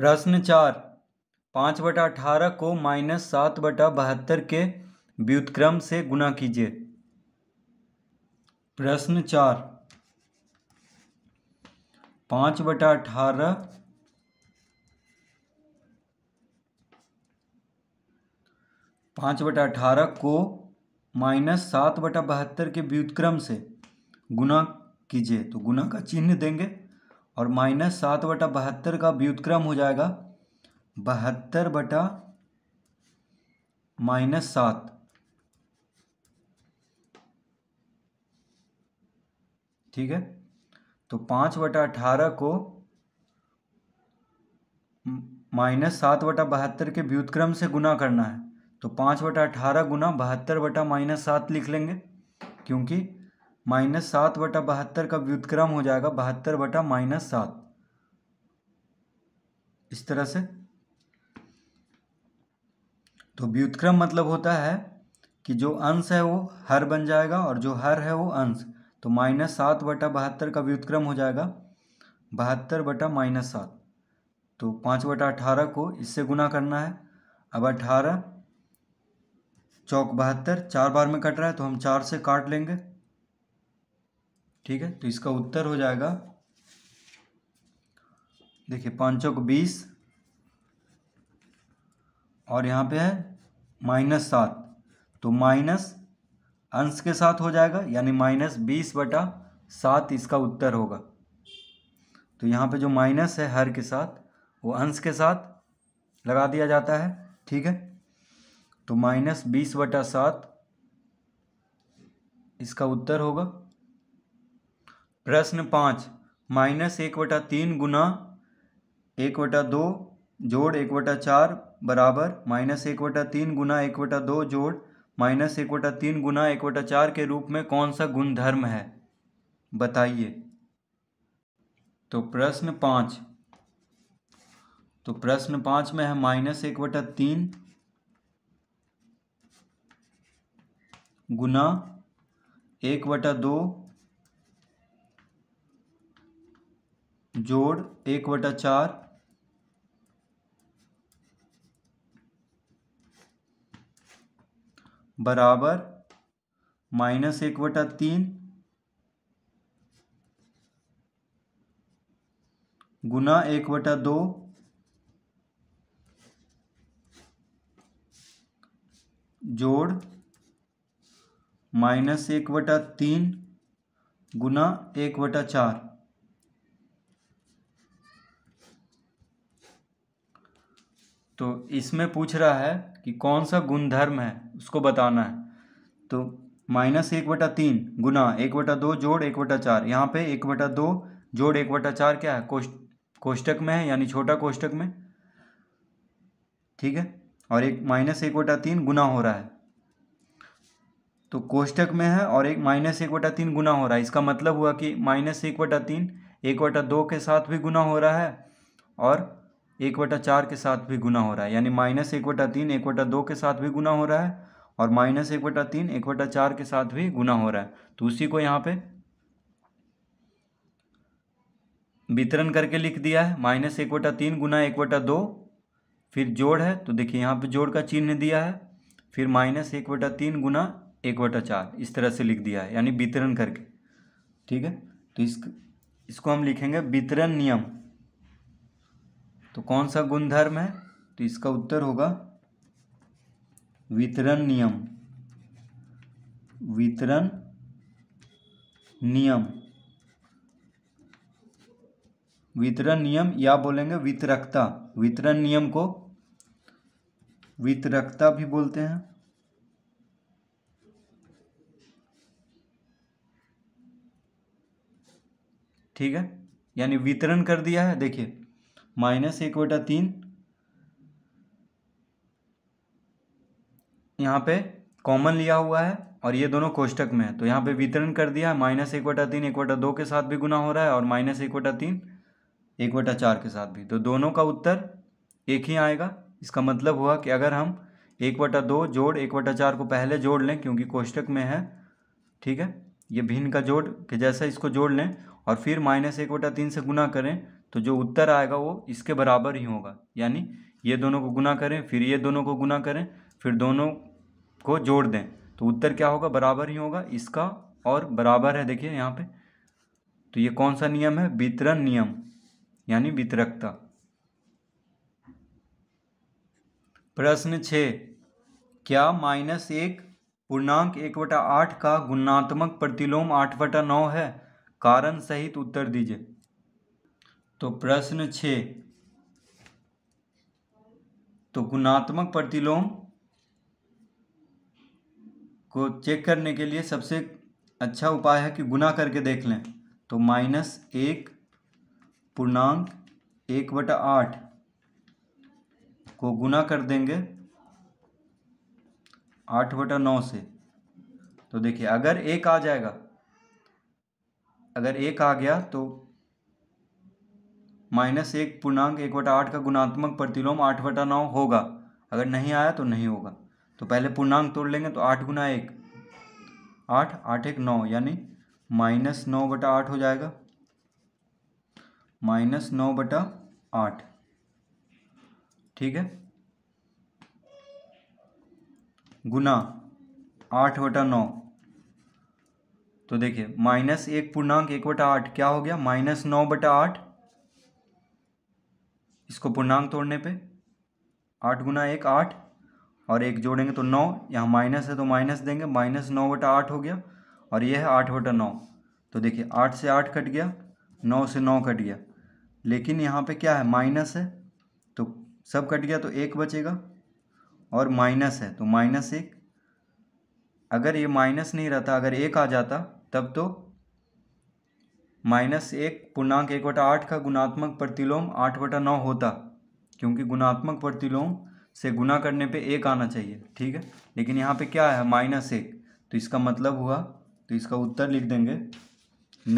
प्रश्न चार पाँच बटा अठारह को माइनस सात बटा बहत्तर के व्युतक्रम से गुना कीजिए प्रश्न चार पाँच बटा अठारह पाँच बटा अठारह को माइनस सात बटा बहत्तर के व्युतक्रम से गुना कीजिए तो गुना का चिन्ह देंगे और माइनस सात बटा बहत्तर का व्युतक्रम हो जाएगा बहत्तर बटा माइनस सात ठीक है तो पांच बटा अठारह को माइनस सात बटा बहत्तर के व्युतक्रम से गुना करना है तो पांच बटा अठारह गुना बहत्तर बटा माइनस सात लिख लेंगे क्योंकि माइनस सात बटा बहत्तर का व्युतक्रम हो जाएगा बहत्तर बटा माइनस सात इस तरह से तो व्युतक्रम मतलब होता है कि जो अंश है वो हर बन जाएगा और जो हर है वो अंश तो माइनस सात बटा बहत्तर का व्युतक्रम हो जाएगा बहत्तर बटा माइनस सात तो पाँच बटा अठारह को इससे गुना करना है अब अठारह चौक बहत्तर चार बार में कट रहा है तो हम चार से काट लेंगे ठीक है तो इसका उत्तर हो जाएगा देखिए पाँचों को बीस और यहाँ पे है माइनस सात तो माइनस अंश के साथ हो जाएगा यानी माइनस बीस बटा सात इसका उत्तर होगा तो यहाँ पे जो माइनस है हर के साथ वो अंश के साथ लगा दिया जाता है ठीक है तो माइनस बीस बटा सात इसका उत्तर होगा प्रश्न पाँच माइनस एक बटा तीन गुना एक बटा दो जोड़ एक बटा चार बराबर माइनस एक बटा तीन गुना एक बटा दो जोड़ माइनस एक बटा तीन गुना एक बटा चार के रूप में कौन सा गुणधर्म है बताइए तो प्रश्न पाँच तो प्रश्न पाँच में है माइनस एक बटा तीन गुना एक बटा दो जोड़ एक बटा चार बराबर माइनस एक बटा तीन गुना एक बटा दो जोड़ माइनस एक बटा तीन गुना एक बटा चार तो इसमें पूछ रहा है कि कौन सा गुणधर्म है उसको बताना है तो माइनस एक बटा तीन गुना एक बटा दो जोड़ एक बटा चार यहाँ पे एक बटा दो जोड़ एक बटा चार क्या है कोष्टक में है यानी छोटा कोष्टक में ठीक है और एक माइनस एक बटा तीन गुना हो रहा है तो कोष्टक में है और एक माइनस एक बटा तीन गुना हो रहा है इसका मतलब हुआ कि माइनस एक बटा तीन एक बटा दो के साथ भी गुना हो रहा है और एक बटा चार के साथ भी गुना हो रहा है यानी माइनस एक बटा तीन एक बटा दो के साथ भी गुना हो रहा है और माइनस एक बटा तीन एक बटा चार के साथ भी गुना हो रहा है तो उसी को यहाँ पे वितरण करके लिख दिया है माइनस एक बटा तीन गुना एक बटा दो फिर जोड़ है तो देखिए यहाँ पे जोड़ का चिन्ह दिया है फिर माइनस एक बटा तीन गुना एक बटा चार इस तरह से लिख दिया है यानी वितरण करके ठीक है तो इस इसको हम लिखेंगे वितरण नियम तो कौन सा गुणधर्म है तो इसका उत्तर होगा वितरण नियम वितरण नियम वितरण नियम या बोलेंगे वितरकता वितरण नियम को वितरकता भी बोलते हैं ठीक है यानी वितरण कर दिया है देखिए माइनस एक बटा तीन यहाँ पे कॉमन लिया हुआ है और ये दोनों कोष्टक में है तो यहाँ पे वितरण कर दिया है माइनस एक बटा तीन एक बटा दो के साथ भी गुना हो रहा है और माइनस एक बटा तीन एक बटा चार के साथ भी तो दोनों का उत्तर एक ही आएगा इसका मतलब हुआ कि अगर हम एक बटा दो जोड़ एक बटा चार को पहले जोड़ लें क्योंकि कोष्टक में है ठीक है ये भिन्न का जोड़ के जैसा इसको जोड़ लें और फिर माइनस एक बटा तीन से गुना करें तो जो उत्तर आएगा वो इसके बराबर ही होगा यानी ये दोनों को गुना करें फिर ये दोनों को गुना करें फिर दोनों को जोड़ दें तो उत्तर क्या होगा बराबर ही होगा इसका और बराबर है देखिए यहाँ पे तो ये कौन सा नियम है वितरण नियम यानी वितरकता प्रश्न छ क्या माइनस एक पूर्णांक एक बटा आठ का गुणात्मक प्रतिलोम आठ बटा नौ है कारण सहित उत्तर दीजिए तो प्रश्न छ तो गुणात्मक प्रतिलोम को चेक करने के लिए सबसे अच्छा उपाय है कि गुना करके देख लें तो माइनस एक पूर्णांक एक बटा आठ को गुना कर देंगे आठ बटा नौ से तो देखिए अगर एक आ जाएगा अगर एक आ गया तो माइनस एक पूर्णांक एक बटा आठ का गुणात्मक प्रतिलोम आठ बटा नौ होगा अगर नहीं आया तो नहीं होगा तो पहले पूर्णांक तोड़ लेंगे तो आठ गुना एक आठ आठ एक नौ यानी माइनस नौ बटा आठ हो जाएगा माइनस नौ बटा आठ ठीक है गुना आठ बटा नौ तो देखिए माइनस एक पूर्णांक एक बटा आठ क्या हो गया माइनस नौ बटा आठ इसको पूर्णांक तोड़ने पे आठ गुना एक आठ और एक जोड़ेंगे तो नौ यहाँ माइनस है तो माइनस देंगे माइनस नौ बटा आठ हो गया और ये है आठ बटा नौ तो देखिए आठ से आठ कट गया नौ से नौ कट गया लेकिन यहाँ पे क्या है माइनस है तो सब कट गया तो एक बचेगा और माइनस है तो माइनस एक अगर ये माइनस नहीं रहता अगर एक आ जाता तब तो माइनस एक पूर्णांक एक बटा आठ का गुणात्मक प्रतिलोम आठ बटा नौ होता क्योंकि गुणात्मक प्रतिलोम से गुना करने पे एक आना चाहिए ठीक है लेकिन यहाँ पे क्या है माइनस एक तो इसका मतलब हुआ तो इसका उत्तर लिख देंगे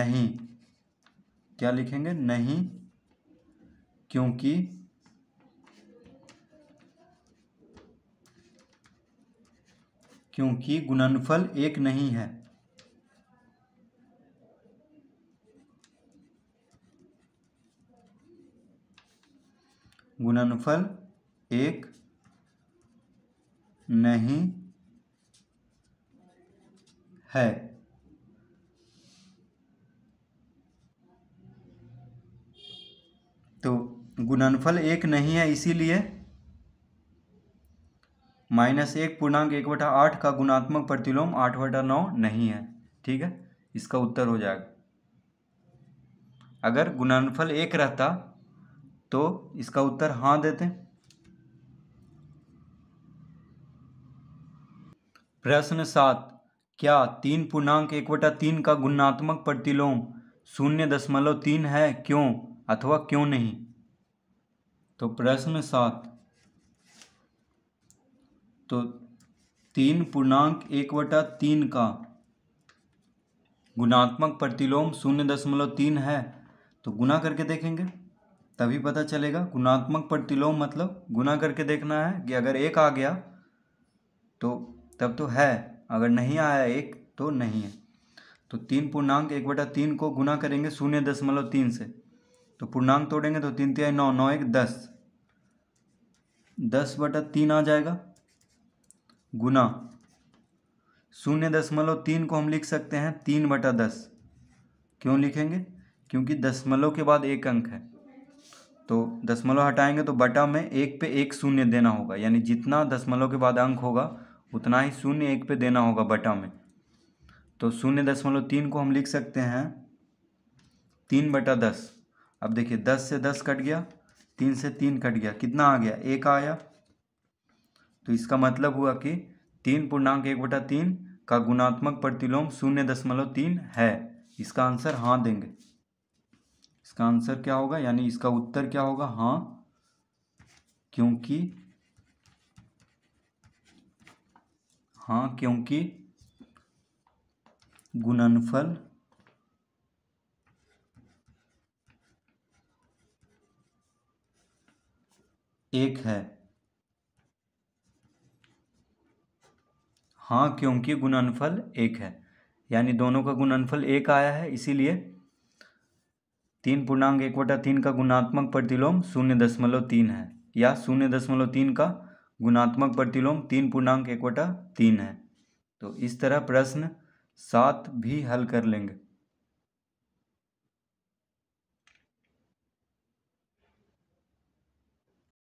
नहीं क्या लिखेंगे नहीं क्योंकि क्योंकि गुणनफल एक नहीं है गुणनफल एक नहीं है तो गुणनफल एक नहीं है इसीलिए माइनस एक पूर्णांक एक बटा आठ का गुणात्मक प्रतिलोम आठ बटा नौ नहीं है ठीक है इसका उत्तर हो जाएगा अगर गुणनफल एक रहता तो इसका उत्तर हाँ देते हैं प्रश्न सात क्या तीन पूर्णांक एक बटा तीन का गुणात्मक प्रतिलोम शून्य दशमलव तीन है क्यों अथवा क्यों नहीं तो प्रश्न सात तो तीन पूर्णांक एक बटा तीन का गुणात्मक प्रतिलोम शून्य दशमलव तीन है तो गुना करके देखेंगे तभी पता चलेगा गुणात्मक प्रतिलोम मतलब गुना करके देखना है कि अगर एक आ गया तो तब तो है अगर नहीं आया एक तो नहीं है तो तीन पूर्णांक एक बटा तीन को गुना करेंगे शून्य दशमलव तीन से तो पूर्णांक तोड़ेंगे तो तीन तिहाई नौ नौ एक दस दस बटा तीन आ जाएगा गुना शून्य दशमलव तीन को हम लिख सकते हैं तीन बटा दस क्यों लिखेंगे क्योंकि दशमलव के बाद एक अंक है तो दसमलव हटाएंगे तो बटा में एक पे एक शून्य देना होगा यानी जितना दसमलव के बाद अंक होगा उतना ही शून्य एक पे देना होगा बटा में तो शून्य दसमलव तीन को हम लिख सकते हैं तीन बटा दस अब देखिए दस से दस कट गया तीन से तीन कट गया कितना आ गया एक आया तो इसका मतलब हुआ कि तीन पूर्णांक एक बटा तीन का गुणात्मक प्रतिलोम शून्य दशमलव तीन है इसका आंसर हाँ देंगे इसका आंसर क्या होगा यानी इसका उत्तर क्या होगा हाँ क्योंकि हाँ क्योंकि गुणनफल एक है हाँ क्योंकि गुणनफल एक है यानी दोनों का गुणनफल एक आया है इसीलिए तीन पूर्णांक एक बटा तीन का गुणात्मक प्रतिलोम शून्य दशमलव तीन है या शून्य दशमलव तीन का गुणात्मक प्रतिलोम तीन पूर्णांक एक बटा तीन है तो इस तरह प्रश्न सात भी हल कर लेंगे